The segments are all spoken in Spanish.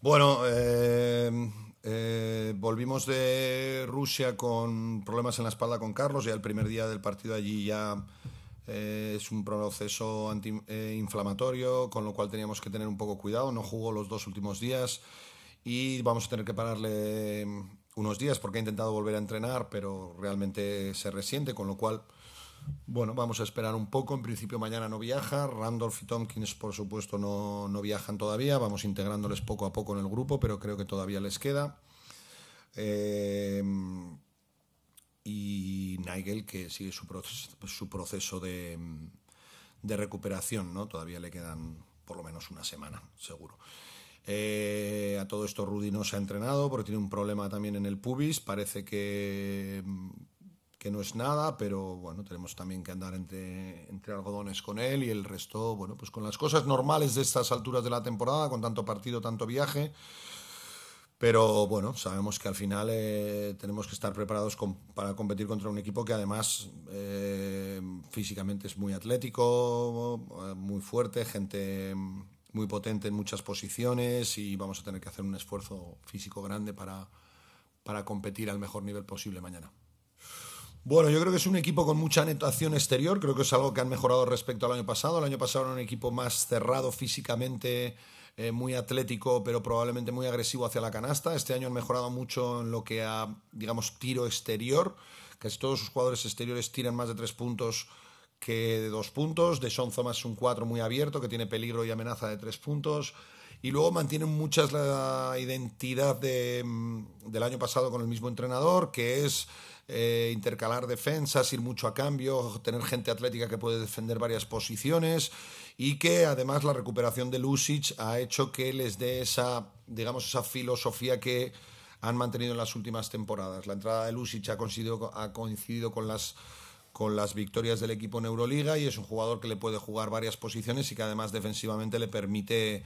Bueno, eh, eh, volvimos de Rusia con problemas en la espalda con Carlos. Ya el primer día del partido allí ya eh, es un proceso anti-inflamatorio, con lo cual teníamos que tener un poco cuidado. No jugó los dos últimos días y vamos a tener que pararle unos días porque ha intentado volver a entrenar, pero realmente se resiente, con lo cual bueno, vamos a esperar un poco. En principio mañana no viaja. Randolph y Tompkins, por supuesto, no, viajan todavía. Vamos integrándoles poco a poco en el grupo, pero creo que todavía les queda. Eh, y Nigel, que sigue su, su proceso de, de, recuperación, ¿no? Todavía le quedan por lo menos una semana, seguro. Eh, a todo esto Rudy no se ha entrenado porque tiene un problema también en el pubis. Parece que no es nada, pero bueno, tenemos también que andar entre, entre algodones con él y el resto, bueno, pues con las cosas normales de estas alturas de la temporada, con tanto partido, tanto viaje. Pero bueno, sabemos que al final eh, tenemos que estar preparados para competir contra un equipo que además eh, físicamente es muy atlético, eh, muy fuerte, gente muy potente en muchas posiciones y vamos a tener que hacer un esfuerzo físico grande para, para competir al mejor nivel posible mañana. Bueno, yo creo que es un equipo con mucha anotación exterior, creo que es algo que han mejorado respecto al año pasado. El año pasado era un equipo más cerrado físicamente, eh, muy atlético, pero probablemente muy agresivo hacia la canasta. Este año han mejorado mucho en lo que a, digamos, tiro exterior. Casi todos sus jugadores exteriores tiran más de tres puntos que de dos puntos. De sonzo más un cuatro muy abierto, que tiene peligro y amenaza de tres puntos. Y luego mantienen muchas la identidad mm, del año pasado con el mismo entrenador, que es eh, intercalar defensas, ir mucho a cambio, tener gente atlética que puede defender varias posiciones y que además la recuperación de Lusic ha hecho que les dé esa, digamos, esa filosofía que han mantenido en las últimas temporadas. La entrada de Lusic ha coincidido, con las con las victorias del equipo en Euroliga y es un jugador que le puede jugar varias posiciones y que además defensivamente le permite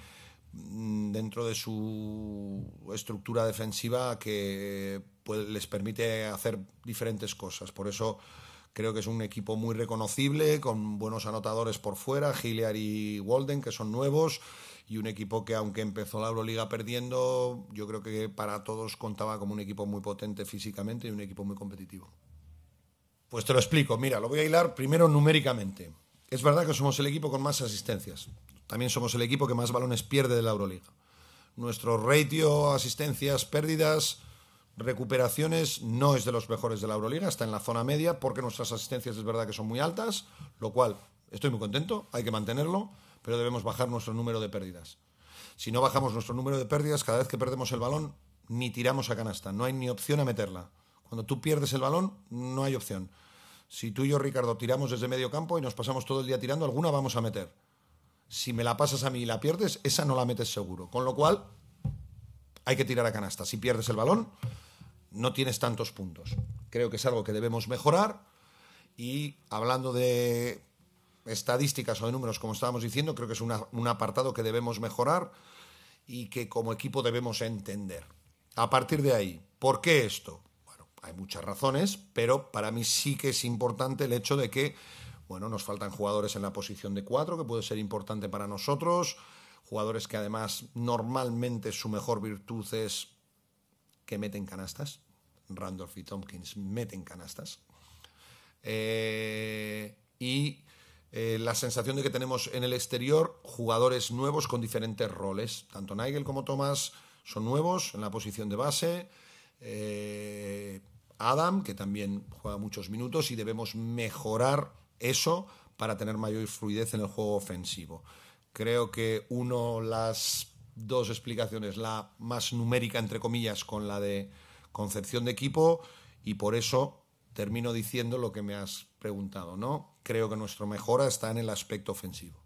Mm, dentro de su estructura defensiva que pues, les permite hacer diferentes cosas. Por eso creo que es un equipo muy reconocible, con buenos anotadores por fuera, Hilliard y Walden, que son nuevos, y un equipo que aunque empezó la Euroliga perdiendo, yo creo que para todos contaba como un equipo muy potente físicamente y un equipo muy competitivo. Pues te lo explico, mira, lo voy a hilar primero numéricamente. Es verdad que somos el equipo con más asistencias. También somos el equipo que más balones pierde de la Euroliga. Nuestro ratio, asistencias, pérdidas, recuperaciones no es de los mejores de la Euroliga, está en la zona media porque nuestras asistencias es verdad que son muy altas, lo cual estoy muy contento, hay que mantenerlo, pero debemos bajar nuestro número de pérdidas. Si no bajamos nuestro número de pérdidas, cada vez que perdemos el balón, ni tiramos a canasta, no hay ni opción a meterla. Cuando tú pierdes el balón, no hay opción. Si tú y yo, Ricardo, tiramos desde medio campo y nos pasamos todo el día tirando, alguna vamos a meter si me la pasas a mí y la pierdes, esa no la metes seguro. Con lo cual, hay que tirar a canasta. Si pierdes el balón, no tienes tantos puntos. Creo que es algo que debemos mejorar. Y hablando de estadísticas o de números, como estábamos diciendo, creo que es un apartado que debemos mejorar y que como equipo debemos entender. A partir de ahí, ¿por qué esto? Bueno, hay muchas razones, pero para mí sí que es importante el hecho de que bueno, nos faltan jugadores en la posición de cuatro, que puede ser importante para nosotros. Jugadores que además normalmente su mejor virtud es que meten canastas. Randolph y Tompkins meten canastas. Eh, y eh, la sensación de que tenemos en el exterior jugadores nuevos con diferentes roles. Tanto Nigel como Tomás son nuevos en la posición de base. Eh, Adam, que también juega muchos minutos y debemos mejorar eso para tener mayor fluidez en el juego ofensivo. Creo que uno, las dos explicaciones, la más numérica, entre comillas, con la de concepción de equipo, y por eso termino diciendo lo que me has preguntado, ¿no? Creo que nuestra mejora está en el aspecto ofensivo.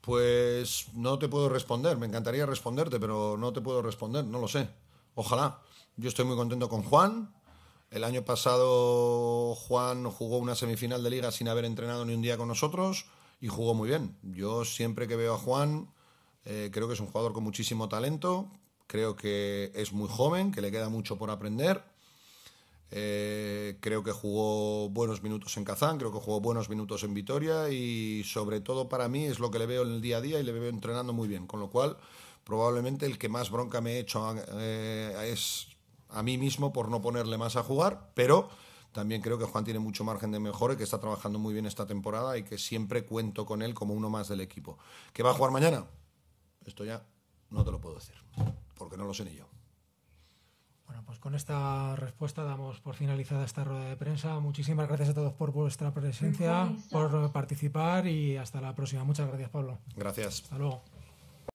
Pues no te puedo responder, me encantaría responderte, pero no te puedo responder, no lo sé. Ojalá. Yo estoy muy contento con Juan, el año pasado Juan jugó una semifinal de liga sin haber entrenado ni un día con nosotros y jugó muy bien. Yo siempre que veo a Juan, eh, creo que es un jugador con muchísimo talento, creo que es muy joven, que le queda mucho por aprender. Eh, creo que jugó buenos minutos en Kazán, creo que jugó buenos minutos en Vitoria y sobre todo para mí es lo que le veo en el día a día y le veo entrenando muy bien, con lo cual probablemente el que más bronca me he hecho eh, es a mí mismo por no ponerle más a jugar, pero también creo que Juan tiene mucho margen de mejora y que está trabajando muy bien esta temporada y que siempre cuento con él como uno más del equipo. ¿Qué va a jugar mañana? Esto ya no te lo puedo decir, porque no lo sé ni yo. Bueno, pues con esta respuesta damos por finalizada esta rueda de prensa. Muchísimas gracias a todos por vuestra presencia, por participar y hasta la próxima. Muchas gracias, Pablo. Gracias. Hasta luego.